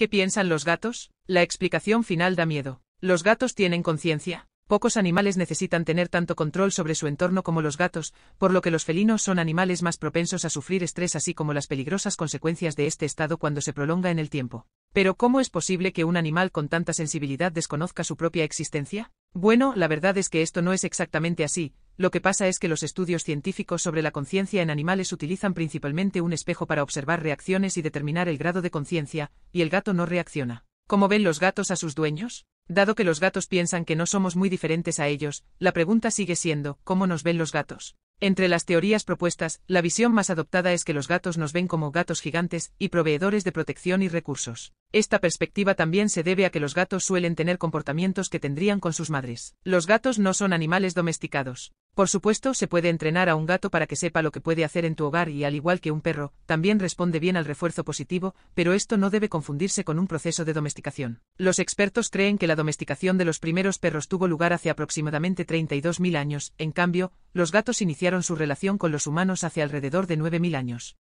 ¿Qué piensan los gatos? La explicación final da miedo. Los gatos tienen conciencia. Pocos animales necesitan tener tanto control sobre su entorno como los gatos, por lo que los felinos son animales más propensos a sufrir estrés así como las peligrosas consecuencias de este estado cuando se prolonga en el tiempo. Pero ¿cómo es posible que un animal con tanta sensibilidad desconozca su propia existencia? Bueno, la verdad es que esto no es exactamente así, lo que pasa es que los estudios científicos sobre la conciencia en animales utilizan principalmente un espejo para observar reacciones y determinar el grado de conciencia, y el gato no reacciona. ¿Cómo ven los gatos a sus dueños? Dado que los gatos piensan que no somos muy diferentes a ellos, la pregunta sigue siendo, ¿cómo nos ven los gatos? Entre las teorías propuestas, la visión más adoptada es que los gatos nos ven como gatos gigantes y proveedores de protección y recursos. Esta perspectiva también se debe a que los gatos suelen tener comportamientos que tendrían con sus madres. Los gatos no son animales domesticados. Por supuesto, se puede entrenar a un gato para que sepa lo que puede hacer en tu hogar y al igual que un perro, también responde bien al refuerzo positivo, pero esto no debe confundirse con un proceso de domesticación. Los expertos creen que la domesticación de los primeros perros tuvo lugar hace aproximadamente 32.000 años, en cambio, los gatos iniciaron su relación con los humanos hace alrededor de 9.000 años.